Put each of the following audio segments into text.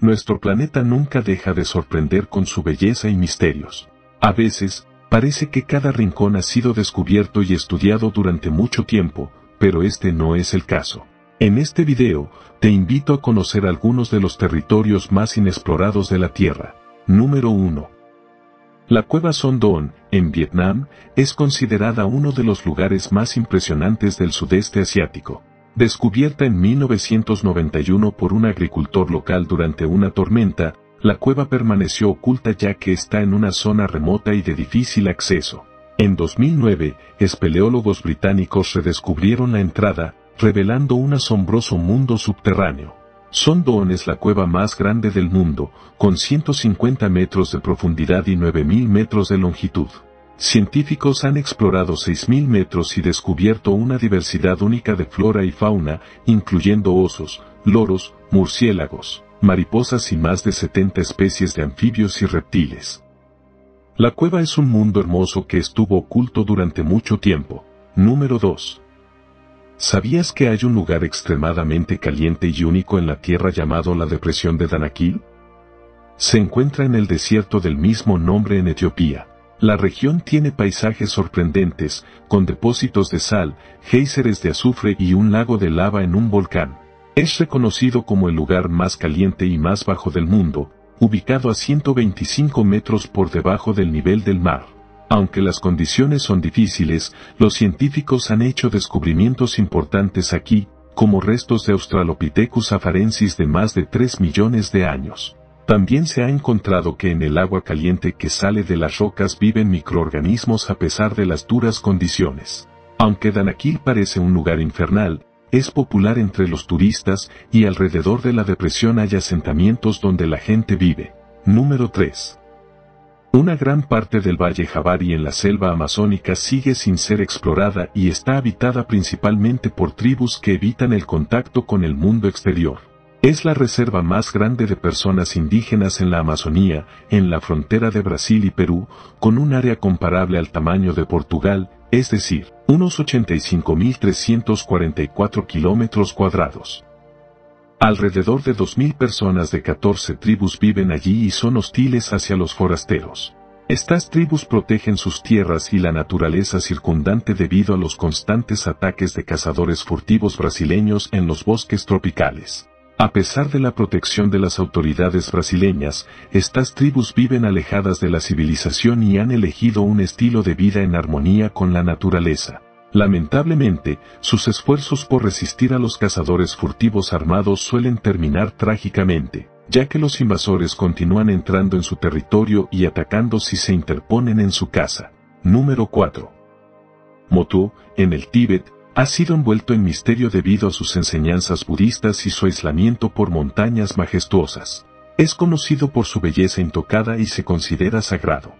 Nuestro planeta nunca deja de sorprender con su belleza y misterios. A veces, parece que cada rincón ha sido descubierto y estudiado durante mucho tiempo, pero este no es el caso. En este video, te invito a conocer algunos de los territorios más inexplorados de la Tierra. Número 1. La cueva Don, en Vietnam, es considerada uno de los lugares más impresionantes del sudeste asiático. Descubierta en 1991 por un agricultor local durante una tormenta, la cueva permaneció oculta ya que está en una zona remota y de difícil acceso. En 2009, espeleólogos británicos redescubrieron la entrada, revelando un asombroso mundo subterráneo. Sondon es la cueva más grande del mundo, con 150 metros de profundidad y 9.000 metros de longitud científicos han explorado 6.000 metros y descubierto una diversidad única de flora y fauna, incluyendo osos, loros, murciélagos, mariposas y más de 70 especies de anfibios y reptiles. La cueva es un mundo hermoso que estuvo oculto durante mucho tiempo. Número 2. ¿Sabías que hay un lugar extremadamente caliente y único en la Tierra llamado la Depresión de Danakil? Se encuentra en el desierto del mismo nombre en Etiopía, la región tiene paisajes sorprendentes, con depósitos de sal, géiseres de azufre y un lago de lava en un volcán. Es reconocido como el lugar más caliente y más bajo del mundo, ubicado a 125 metros por debajo del nivel del mar. Aunque las condiciones son difíciles, los científicos han hecho descubrimientos importantes aquí, como restos de Australopithecus afarensis de más de 3 millones de años. También se ha encontrado que en el agua caliente que sale de las rocas viven microorganismos a pesar de las duras condiciones. Aunque Danakil parece un lugar infernal, es popular entre los turistas y alrededor de la depresión hay asentamientos donde la gente vive. Número 3. Una gran parte del Valle Jabari en la selva amazónica sigue sin ser explorada y está habitada principalmente por tribus que evitan el contacto con el mundo exterior. Es la reserva más grande de personas indígenas en la Amazonía, en la frontera de Brasil y Perú, con un área comparable al tamaño de Portugal, es decir, unos 85.344 kilómetros cuadrados. Alrededor de 2.000 personas de 14 tribus viven allí y son hostiles hacia los forasteros. Estas tribus protegen sus tierras y la naturaleza circundante debido a los constantes ataques de cazadores furtivos brasileños en los bosques tropicales. A pesar de la protección de las autoridades brasileñas, estas tribus viven alejadas de la civilización y han elegido un estilo de vida en armonía con la naturaleza. Lamentablemente, sus esfuerzos por resistir a los cazadores furtivos armados suelen terminar trágicamente, ya que los invasores continúan entrando en su territorio y atacando si se interponen en su casa. Número 4. Motu, en el Tíbet, ha sido envuelto en misterio debido a sus enseñanzas budistas y su aislamiento por montañas majestuosas. Es conocido por su belleza intocada y se considera sagrado.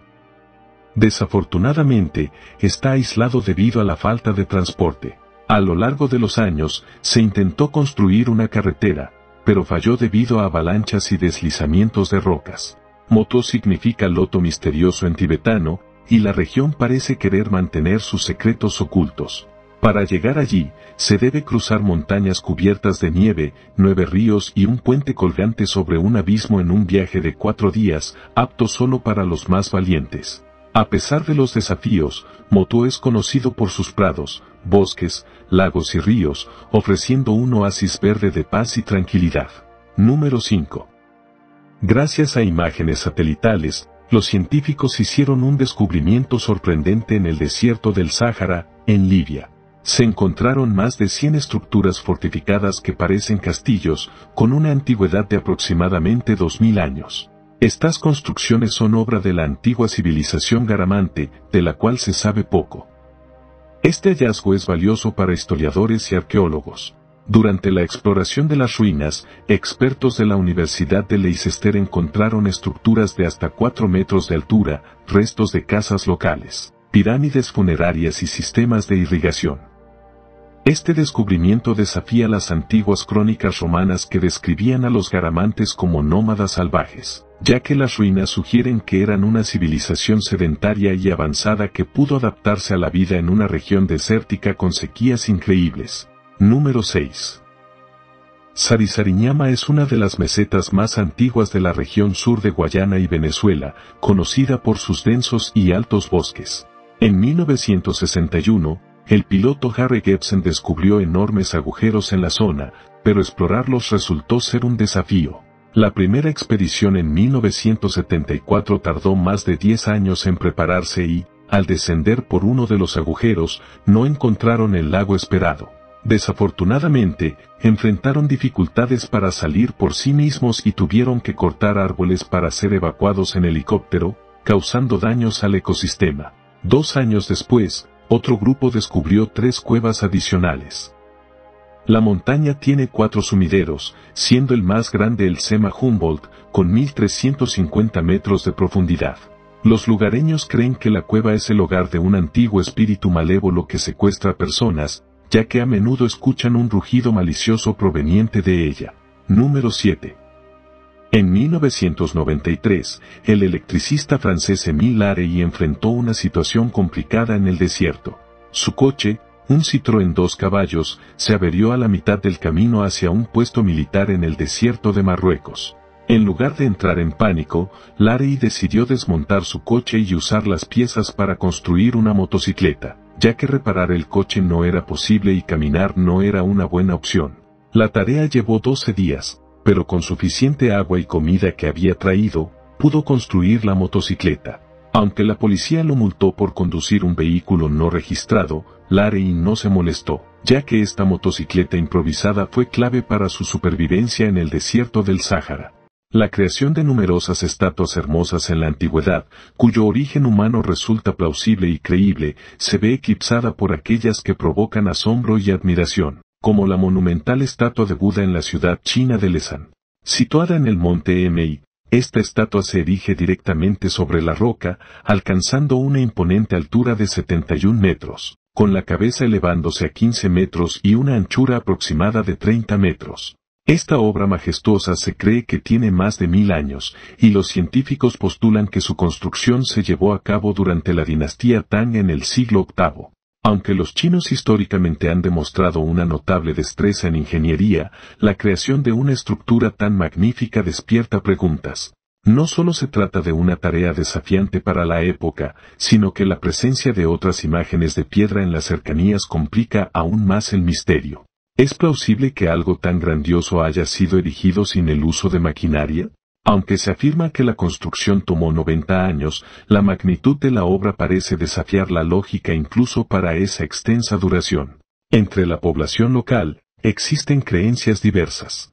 Desafortunadamente, está aislado debido a la falta de transporte. A lo largo de los años, se intentó construir una carretera, pero falló debido a avalanchas y deslizamientos de rocas. Moto significa loto misterioso en tibetano, y la región parece querer mantener sus secretos ocultos. Para llegar allí, se debe cruzar montañas cubiertas de nieve, nueve ríos y un puente colgante sobre un abismo en un viaje de cuatro días, apto solo para los más valientes. A pesar de los desafíos, Motu es conocido por sus prados, bosques, lagos y ríos, ofreciendo un oasis verde de paz y tranquilidad. Número 5. Gracias a imágenes satelitales, los científicos hicieron un descubrimiento sorprendente en el desierto del Sáhara, en Libia se encontraron más de 100 estructuras fortificadas que parecen castillos, con una antigüedad de aproximadamente 2.000 años. Estas construcciones son obra de la antigua civilización garamante, de la cual se sabe poco. Este hallazgo es valioso para historiadores y arqueólogos. Durante la exploración de las ruinas, expertos de la Universidad de Leicester encontraron estructuras de hasta 4 metros de altura, restos de casas locales, pirámides funerarias y sistemas de irrigación. Este descubrimiento desafía las antiguas crónicas romanas que describían a los garamantes como nómadas salvajes, ya que las ruinas sugieren que eran una civilización sedentaria y avanzada que pudo adaptarse a la vida en una región desértica con sequías increíbles. Número 6. Sarisariñama es una de las mesetas más antiguas de la región sur de Guayana y Venezuela, conocida por sus densos y altos bosques. En 1961, el piloto Harry Gibson descubrió enormes agujeros en la zona, pero explorarlos resultó ser un desafío. La primera expedición en 1974 tardó más de 10 años en prepararse y, al descender por uno de los agujeros, no encontraron el lago esperado. Desafortunadamente, enfrentaron dificultades para salir por sí mismos y tuvieron que cortar árboles para ser evacuados en helicóptero, causando daños al ecosistema. Dos años después, otro grupo descubrió tres cuevas adicionales. La montaña tiene cuatro sumideros, siendo el más grande el Sema Humboldt, con 1.350 metros de profundidad. Los lugareños creen que la cueva es el hogar de un antiguo espíritu malévolo que secuestra personas, ya que a menudo escuchan un rugido malicioso proveniente de ella. Número 7. En 1993, el electricista francés Émile Larey enfrentó una situación complicada en el desierto. Su coche, un Citroën dos caballos, se averió a la mitad del camino hacia un puesto militar en el desierto de Marruecos. En lugar de entrar en pánico, Larry decidió desmontar su coche y usar las piezas para construir una motocicleta, ya que reparar el coche no era posible y caminar no era una buena opción. La tarea llevó 12 días, pero con suficiente agua y comida que había traído, pudo construir la motocicleta. Aunque la policía lo multó por conducir un vehículo no registrado, Larein no se molestó, ya que esta motocicleta improvisada fue clave para su supervivencia en el desierto del Sáhara. La creación de numerosas estatuas hermosas en la antigüedad, cuyo origen humano resulta plausible y creíble, se ve eclipsada por aquellas que provocan asombro y admiración como la monumental estatua de Buda en la ciudad china de Lesan. Situada en el monte Emei, esta estatua se erige directamente sobre la roca, alcanzando una imponente altura de 71 metros, con la cabeza elevándose a 15 metros y una anchura aproximada de 30 metros. Esta obra majestuosa se cree que tiene más de mil años, y los científicos postulan que su construcción se llevó a cabo durante la dinastía Tang en el siglo VIII. Aunque los chinos históricamente han demostrado una notable destreza en ingeniería, la creación de una estructura tan magnífica despierta preguntas. No solo se trata de una tarea desafiante para la época, sino que la presencia de otras imágenes de piedra en las cercanías complica aún más el misterio. ¿Es plausible que algo tan grandioso haya sido erigido sin el uso de maquinaria? Aunque se afirma que la construcción tomó 90 años, la magnitud de la obra parece desafiar la lógica incluso para esa extensa duración. Entre la población local, existen creencias diversas.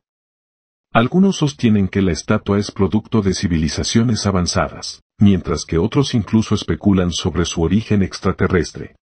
Algunos sostienen que la estatua es producto de civilizaciones avanzadas, mientras que otros incluso especulan sobre su origen extraterrestre.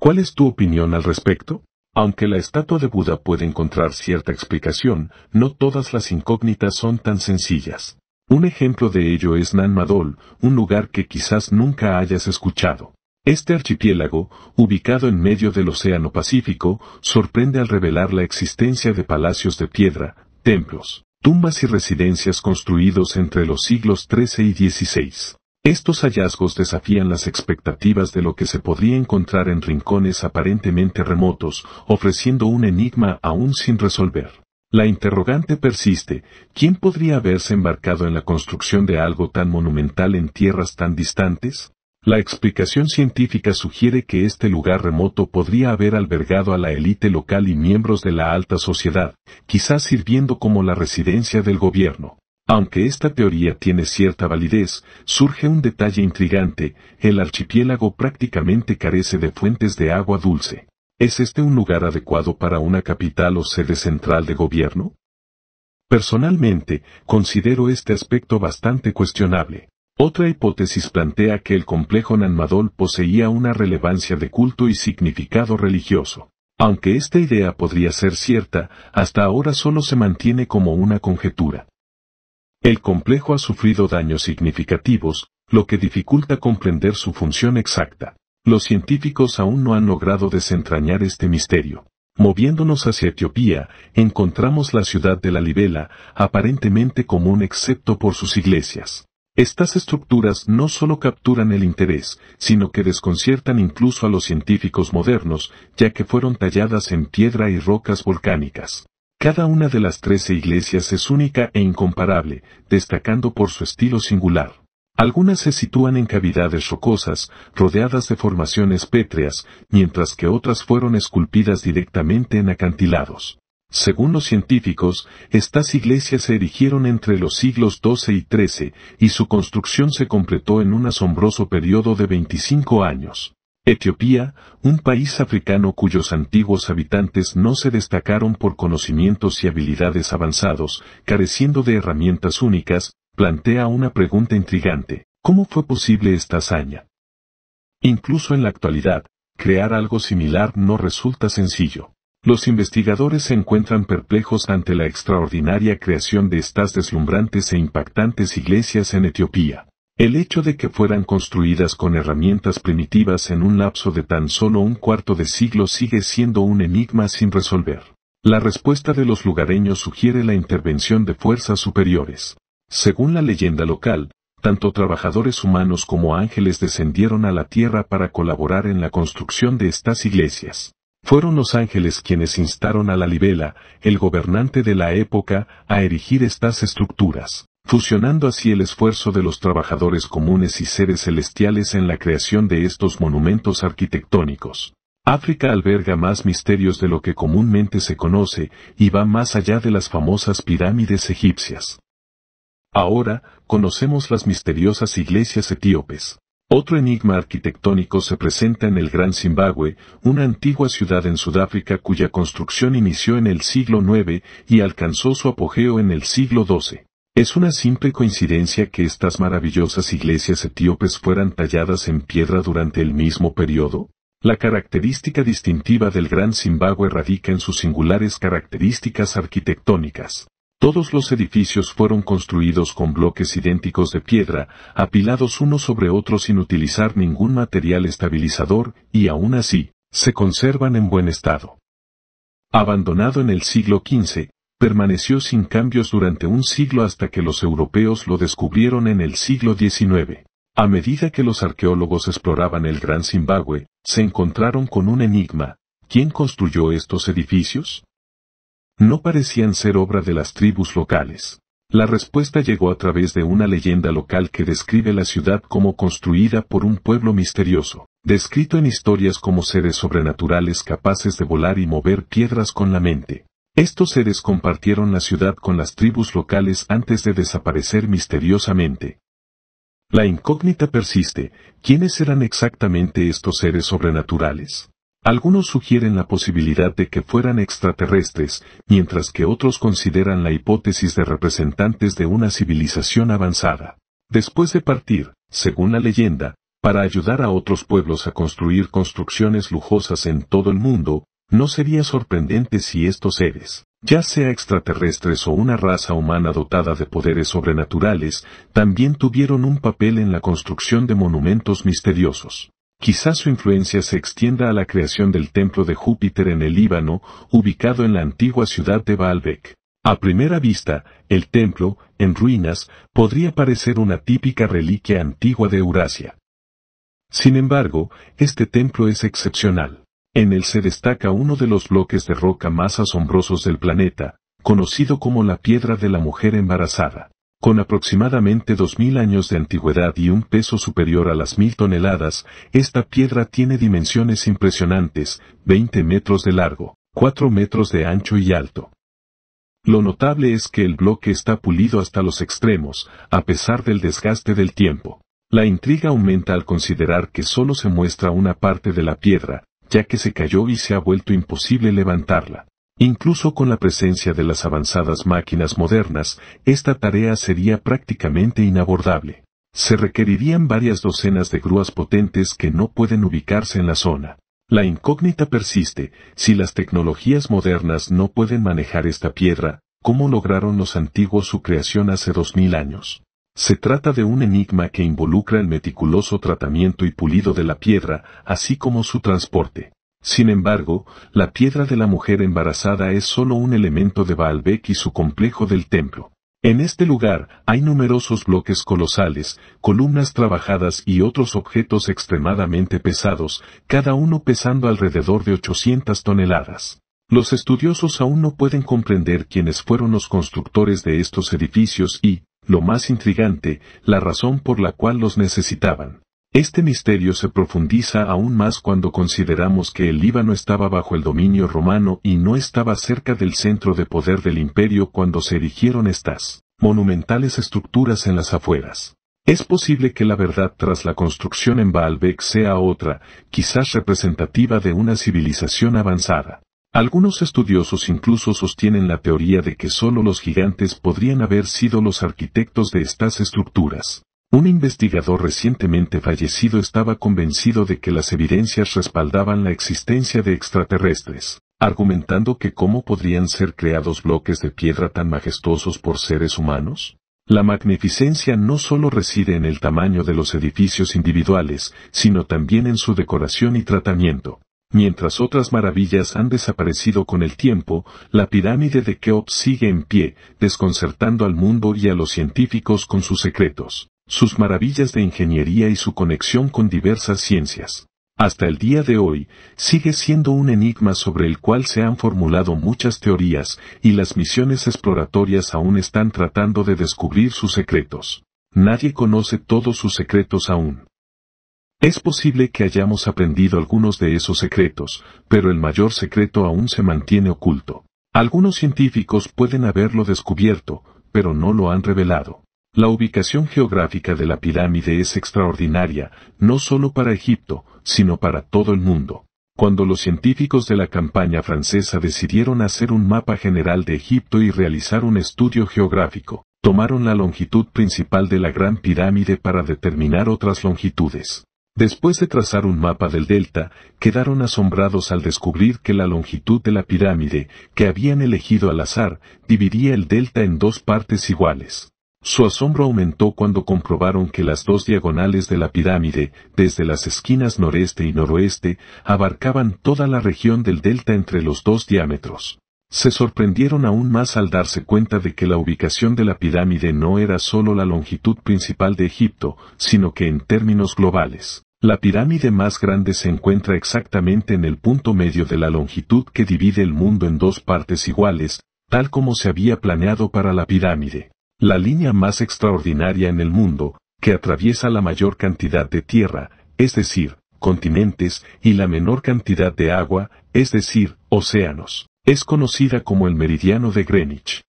¿Cuál es tu opinión al respecto? Aunque la estatua de Buda puede encontrar cierta explicación, no todas las incógnitas son tan sencillas. Un ejemplo de ello es Nan Madol, un lugar que quizás nunca hayas escuchado. Este archipiélago, ubicado en medio del Océano Pacífico, sorprende al revelar la existencia de palacios de piedra, templos, tumbas y residencias construidos entre los siglos XIII y XVI. Estos hallazgos desafían las expectativas de lo que se podría encontrar en rincones aparentemente remotos, ofreciendo un enigma aún sin resolver. La interrogante persiste, ¿quién podría haberse embarcado en la construcción de algo tan monumental en tierras tan distantes? La explicación científica sugiere que este lugar remoto podría haber albergado a la élite local y miembros de la alta sociedad, quizás sirviendo como la residencia del gobierno. Aunque esta teoría tiene cierta validez, surge un detalle intrigante, el archipiélago prácticamente carece de fuentes de agua dulce. ¿Es este un lugar adecuado para una capital o sede central de gobierno? Personalmente, considero este aspecto bastante cuestionable. Otra hipótesis plantea que el complejo Nanmadol poseía una relevancia de culto y significado religioso. Aunque esta idea podría ser cierta, hasta ahora solo se mantiene como una conjetura. El complejo ha sufrido daños significativos, lo que dificulta comprender su función exacta. Los científicos aún no han logrado desentrañar este misterio. Moviéndonos hacia Etiopía, encontramos la ciudad de la Libela, aparentemente común excepto por sus iglesias. Estas estructuras no solo capturan el interés, sino que desconciertan incluso a los científicos modernos, ya que fueron talladas en piedra y rocas volcánicas. Cada una de las trece iglesias es única e incomparable, destacando por su estilo singular. Algunas se sitúan en cavidades rocosas, rodeadas de formaciones pétreas, mientras que otras fueron esculpidas directamente en acantilados. Según los científicos, estas iglesias se erigieron entre los siglos XII y XIII, y su construcción se completó en un asombroso periodo de 25 años. Etiopía, un país africano cuyos antiguos habitantes no se destacaron por conocimientos y habilidades avanzados, careciendo de herramientas únicas, plantea una pregunta intrigante. ¿Cómo fue posible esta hazaña? Incluso en la actualidad, crear algo similar no resulta sencillo. Los investigadores se encuentran perplejos ante la extraordinaria creación de estas deslumbrantes e impactantes iglesias en Etiopía. El hecho de que fueran construidas con herramientas primitivas en un lapso de tan solo un cuarto de siglo sigue siendo un enigma sin resolver. La respuesta de los lugareños sugiere la intervención de fuerzas superiores. Según la leyenda local, tanto trabajadores humanos como ángeles descendieron a la tierra para colaborar en la construcción de estas iglesias. Fueron los ángeles quienes instaron a la Libela, el gobernante de la época, a erigir estas estructuras fusionando así el esfuerzo de los trabajadores comunes y seres celestiales en la creación de estos monumentos arquitectónicos. África alberga más misterios de lo que comúnmente se conoce y va más allá de las famosas pirámides egipcias. Ahora, conocemos las misteriosas iglesias etíopes. Otro enigma arquitectónico se presenta en el Gran Zimbabue, una antigua ciudad en Sudáfrica cuya construcción inició en el siglo IX y alcanzó su apogeo en el siglo XII. Es una simple coincidencia que estas maravillosas iglesias etíopes fueran talladas en piedra durante el mismo periodo. La característica distintiva del Gran Zimbabue radica en sus singulares características arquitectónicas. Todos los edificios fueron construidos con bloques idénticos de piedra, apilados uno sobre otro sin utilizar ningún material estabilizador, y aún así, se conservan en buen estado. Abandonado en el siglo XV, permaneció sin cambios durante un siglo hasta que los europeos lo descubrieron en el siglo XIX. A medida que los arqueólogos exploraban el Gran Zimbabue, se encontraron con un enigma. ¿Quién construyó estos edificios? No parecían ser obra de las tribus locales. La respuesta llegó a través de una leyenda local que describe la ciudad como construida por un pueblo misterioso, descrito en historias como seres sobrenaturales capaces de volar y mover piedras con la mente. Estos seres compartieron la ciudad con las tribus locales antes de desaparecer misteriosamente. La incógnita persiste, ¿quiénes eran exactamente estos seres sobrenaturales? Algunos sugieren la posibilidad de que fueran extraterrestres, mientras que otros consideran la hipótesis de representantes de una civilización avanzada. Después de partir, según la leyenda, para ayudar a otros pueblos a construir construcciones lujosas en todo el mundo, no sería sorprendente si estos seres, ya sea extraterrestres o una raza humana dotada de poderes sobrenaturales, también tuvieron un papel en la construcción de monumentos misteriosos. Quizás su influencia se extienda a la creación del templo de Júpiter en el Líbano, ubicado en la antigua ciudad de Baalbek. A primera vista, el templo, en ruinas, podría parecer una típica reliquia antigua de Eurasia. Sin embargo, este templo es excepcional. En él se destaca uno de los bloques de roca más asombrosos del planeta, conocido como la Piedra de la Mujer Embarazada. Con aproximadamente 2.000 años de antigüedad y un peso superior a las 1.000 toneladas, esta piedra tiene dimensiones impresionantes, 20 metros de largo, 4 metros de ancho y alto. Lo notable es que el bloque está pulido hasta los extremos, a pesar del desgaste del tiempo. La intriga aumenta al considerar que solo se muestra una parte de la piedra, ya que se cayó y se ha vuelto imposible levantarla. Incluso con la presencia de las avanzadas máquinas modernas, esta tarea sería prácticamente inabordable. Se requerirían varias docenas de grúas potentes que no pueden ubicarse en la zona. La incógnita persiste, si las tecnologías modernas no pueden manejar esta piedra, ¿cómo lograron los antiguos su creación hace dos mil años? Se trata de un enigma que involucra el meticuloso tratamiento y pulido de la piedra, así como su transporte. Sin embargo, la piedra de la mujer embarazada es solo un elemento de Baalbek y su complejo del templo. En este lugar hay numerosos bloques colosales, columnas trabajadas y otros objetos extremadamente pesados, cada uno pesando alrededor de 800 toneladas. Los estudiosos aún no pueden comprender quiénes fueron los constructores de estos edificios y, lo más intrigante, la razón por la cual los necesitaban. Este misterio se profundiza aún más cuando consideramos que el Líbano estaba bajo el dominio romano y no estaba cerca del centro de poder del imperio cuando se erigieron estas monumentales estructuras en las afueras. Es posible que la verdad tras la construcción en Baalbek sea otra, quizás representativa de una civilización avanzada. Algunos estudiosos incluso sostienen la teoría de que solo los gigantes podrían haber sido los arquitectos de estas estructuras. Un investigador recientemente fallecido estaba convencido de que las evidencias respaldaban la existencia de extraterrestres, argumentando que cómo podrían ser creados bloques de piedra tan majestuosos por seres humanos. La magnificencia no solo reside en el tamaño de los edificios individuales, sino también en su decoración y tratamiento. Mientras otras maravillas han desaparecido con el tiempo, la pirámide de Keops sigue en pie, desconcertando al mundo y a los científicos con sus secretos, sus maravillas de ingeniería y su conexión con diversas ciencias. Hasta el día de hoy, sigue siendo un enigma sobre el cual se han formulado muchas teorías y las misiones exploratorias aún están tratando de descubrir sus secretos. Nadie conoce todos sus secretos aún. Es posible que hayamos aprendido algunos de esos secretos, pero el mayor secreto aún se mantiene oculto. Algunos científicos pueden haberlo descubierto, pero no lo han revelado. La ubicación geográfica de la pirámide es extraordinaria, no solo para Egipto, sino para todo el mundo. Cuando los científicos de la campaña francesa decidieron hacer un mapa general de Egipto y realizar un estudio geográfico, tomaron la longitud principal de la Gran Pirámide para determinar otras longitudes. Después de trazar un mapa del delta, quedaron asombrados al descubrir que la longitud de la pirámide, que habían elegido al azar, dividía el delta en dos partes iguales. Su asombro aumentó cuando comprobaron que las dos diagonales de la pirámide, desde las esquinas noreste y noroeste, abarcaban toda la región del delta entre los dos diámetros. Se sorprendieron aún más al darse cuenta de que la ubicación de la pirámide no era solo la longitud principal de Egipto, sino que en términos globales. La pirámide más grande se encuentra exactamente en el punto medio de la longitud que divide el mundo en dos partes iguales, tal como se había planeado para la pirámide. La línea más extraordinaria en el mundo, que atraviesa la mayor cantidad de tierra, es decir, continentes, y la menor cantidad de agua, es decir, océanos, es conocida como el meridiano de Greenwich.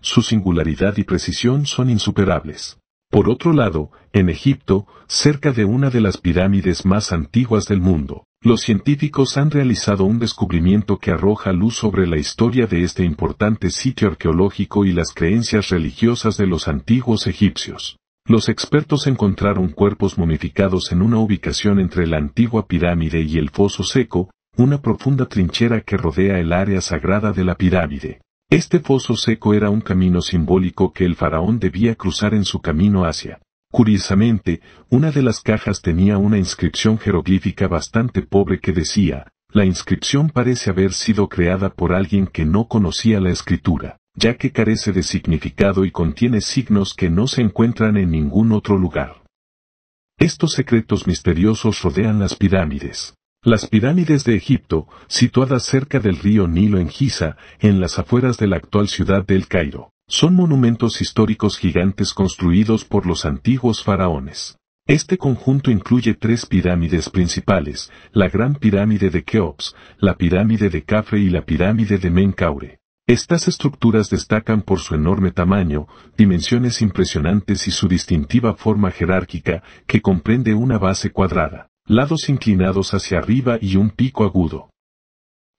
Su singularidad y precisión son insuperables. Por otro lado, en Egipto, cerca de una de las pirámides más antiguas del mundo, los científicos han realizado un descubrimiento que arroja luz sobre la historia de este importante sitio arqueológico y las creencias religiosas de los antiguos egipcios. Los expertos encontraron cuerpos momificados en una ubicación entre la antigua pirámide y el foso seco, una profunda trinchera que rodea el área sagrada de la pirámide. Este foso seco era un camino simbólico que el faraón debía cruzar en su camino hacia. Curiosamente, una de las cajas tenía una inscripción jeroglífica bastante pobre que decía, la inscripción parece haber sido creada por alguien que no conocía la escritura, ya que carece de significado y contiene signos que no se encuentran en ningún otro lugar. Estos secretos misteriosos rodean las pirámides. Las pirámides de Egipto, situadas cerca del río Nilo en Giza, en las afueras de la actual ciudad del Cairo, son monumentos históricos gigantes construidos por los antiguos faraones. Este conjunto incluye tres pirámides principales, la Gran Pirámide de Keops, la Pirámide de Cafre y la Pirámide de Menkaure. Estas estructuras destacan por su enorme tamaño, dimensiones impresionantes y su distintiva forma jerárquica, que comprende una base cuadrada lados inclinados hacia arriba y un pico agudo.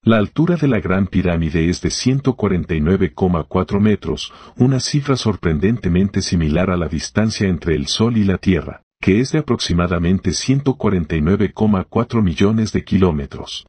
La altura de la Gran Pirámide es de 149,4 metros, una cifra sorprendentemente similar a la distancia entre el Sol y la Tierra, que es de aproximadamente 149,4 millones de kilómetros.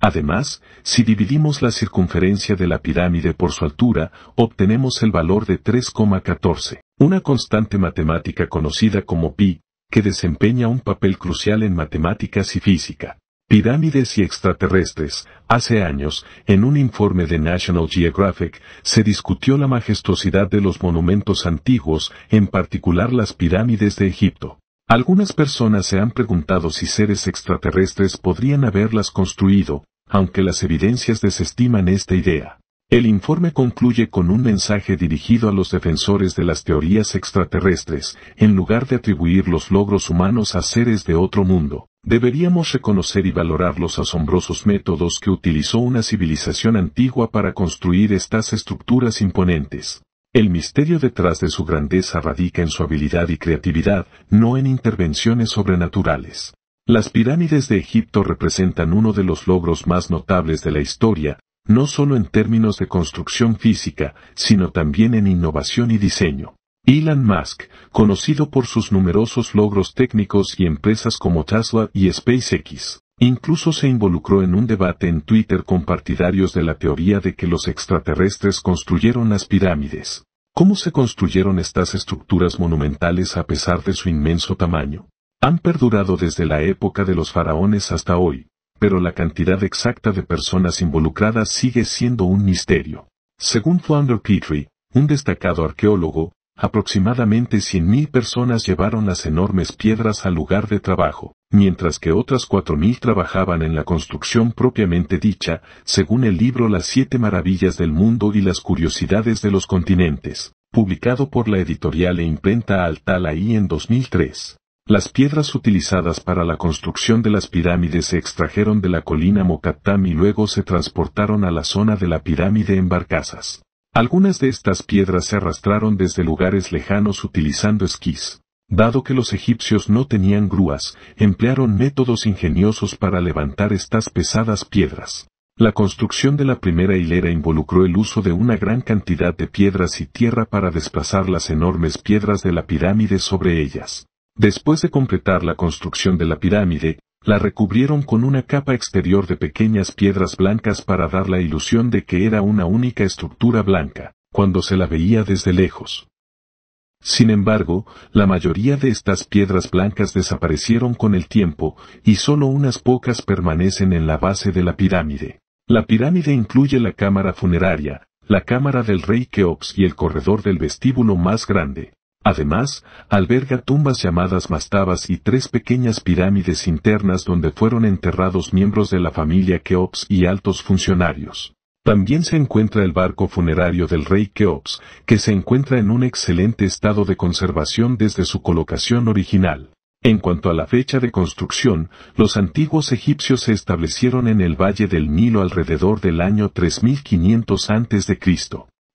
Además, si dividimos la circunferencia de la pirámide por su altura, obtenemos el valor de 3,14, una constante matemática conocida como pi, que desempeña un papel crucial en matemáticas y física. Pirámides y extraterrestres. Hace años, en un informe de National Geographic, se discutió la majestuosidad de los monumentos antiguos, en particular las pirámides de Egipto. Algunas personas se han preguntado si seres extraterrestres podrían haberlas construido, aunque las evidencias desestiman esta idea. El informe concluye con un mensaje dirigido a los defensores de las teorías extraterrestres, en lugar de atribuir los logros humanos a seres de otro mundo. Deberíamos reconocer y valorar los asombrosos métodos que utilizó una civilización antigua para construir estas estructuras imponentes. El misterio detrás de su grandeza radica en su habilidad y creatividad, no en intervenciones sobrenaturales. Las pirámides de Egipto representan uno de los logros más notables de la historia, no solo en términos de construcción física, sino también en innovación y diseño. Elon Musk, conocido por sus numerosos logros técnicos y empresas como Tesla y SpaceX, incluso se involucró en un debate en Twitter con partidarios de la teoría de que los extraterrestres construyeron las pirámides. ¿Cómo se construyeron estas estructuras monumentales a pesar de su inmenso tamaño? Han perdurado desde la época de los faraones hasta hoy, pero la cantidad exacta de personas involucradas sigue siendo un misterio. Según Flounder Petrie, un destacado arqueólogo, aproximadamente 100.000 personas llevaron las enormes piedras al lugar de trabajo, mientras que otras 4.000 trabajaban en la construcción propiamente dicha, según el libro Las siete maravillas del mundo y las curiosidades de los continentes, publicado por la editorial e imprenta Altalaí en 2003. Las piedras utilizadas para la construcción de las pirámides se extrajeron de la colina Mokattam y luego se transportaron a la zona de la pirámide en barcazas. Algunas de estas piedras se arrastraron desde lugares lejanos utilizando esquís. Dado que los egipcios no tenían grúas, emplearon métodos ingeniosos para levantar estas pesadas piedras. La construcción de la primera hilera involucró el uso de una gran cantidad de piedras y tierra para desplazar las enormes piedras de la pirámide sobre ellas. Después de completar la construcción de la pirámide, la recubrieron con una capa exterior de pequeñas piedras blancas para dar la ilusión de que era una única estructura blanca, cuando se la veía desde lejos. Sin embargo, la mayoría de estas piedras blancas desaparecieron con el tiempo, y solo unas pocas permanecen en la base de la pirámide. La pirámide incluye la cámara funeraria, la cámara del rey Keops y el corredor del vestíbulo más grande. Además, alberga tumbas llamadas mastabas y tres pequeñas pirámides internas donde fueron enterrados miembros de la familia Keops y altos funcionarios. También se encuentra el barco funerario del rey Keops, que se encuentra en un excelente estado de conservación desde su colocación original. En cuanto a la fecha de construcción, los antiguos egipcios se establecieron en el valle del Nilo alrededor del año 3500 a.C.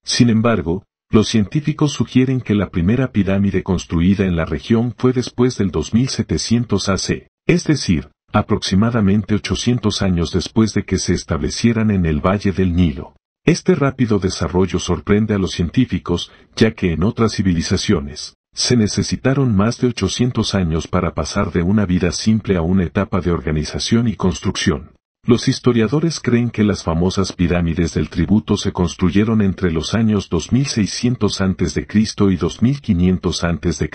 Sin embargo, los científicos sugieren que la primera pirámide construida en la región fue después del 2700 AC, es decir, aproximadamente 800 años después de que se establecieran en el Valle del Nilo. Este rápido desarrollo sorprende a los científicos, ya que en otras civilizaciones, se necesitaron más de 800 años para pasar de una vida simple a una etapa de organización y construcción. Los historiadores creen que las famosas pirámides del tributo se construyeron entre los años 2600 a.C. y 2500 a.C.,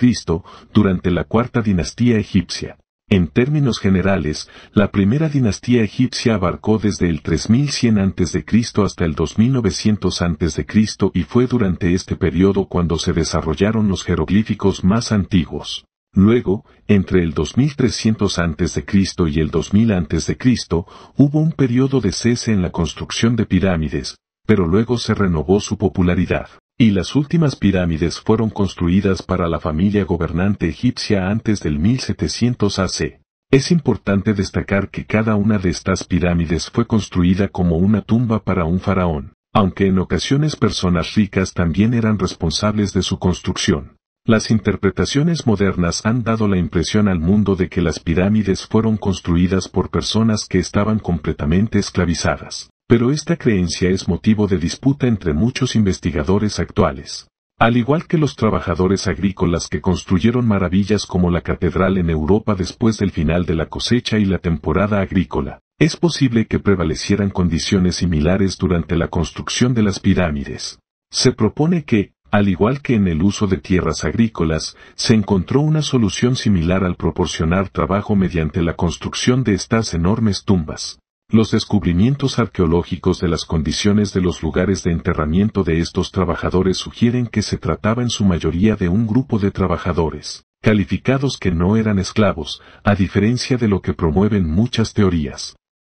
durante la Cuarta Dinastía Egipcia. En términos generales, la primera dinastía egipcia abarcó desde el 3100 a.C. hasta el 2900 a.C. y fue durante este periodo cuando se desarrollaron los jeroglíficos más antiguos. Luego, entre el 2300 a.C. y el 2000 a.C., hubo un periodo de cese en la construcción de pirámides, pero luego se renovó su popularidad, y las últimas pirámides fueron construidas para la familia gobernante egipcia antes del 1700 AC. Es importante destacar que cada una de estas pirámides fue construida como una tumba para un faraón, aunque en ocasiones personas ricas también eran responsables de su construcción. Las interpretaciones modernas han dado la impresión al mundo de que las pirámides fueron construidas por personas que estaban completamente esclavizadas, pero esta creencia es motivo de disputa entre muchos investigadores actuales. Al igual que los trabajadores agrícolas que construyeron maravillas como la catedral en Europa después del final de la cosecha y la temporada agrícola, es posible que prevalecieran condiciones similares durante la construcción de las pirámides. Se propone que, al igual que en el uso de tierras agrícolas, se encontró una solución similar al proporcionar trabajo mediante la construcción de estas enormes tumbas. Los descubrimientos arqueológicos de las condiciones de los lugares de enterramiento de estos trabajadores sugieren que se trataba en su mayoría de un grupo de trabajadores, calificados que no eran esclavos, a diferencia de lo que promueven muchas teorías.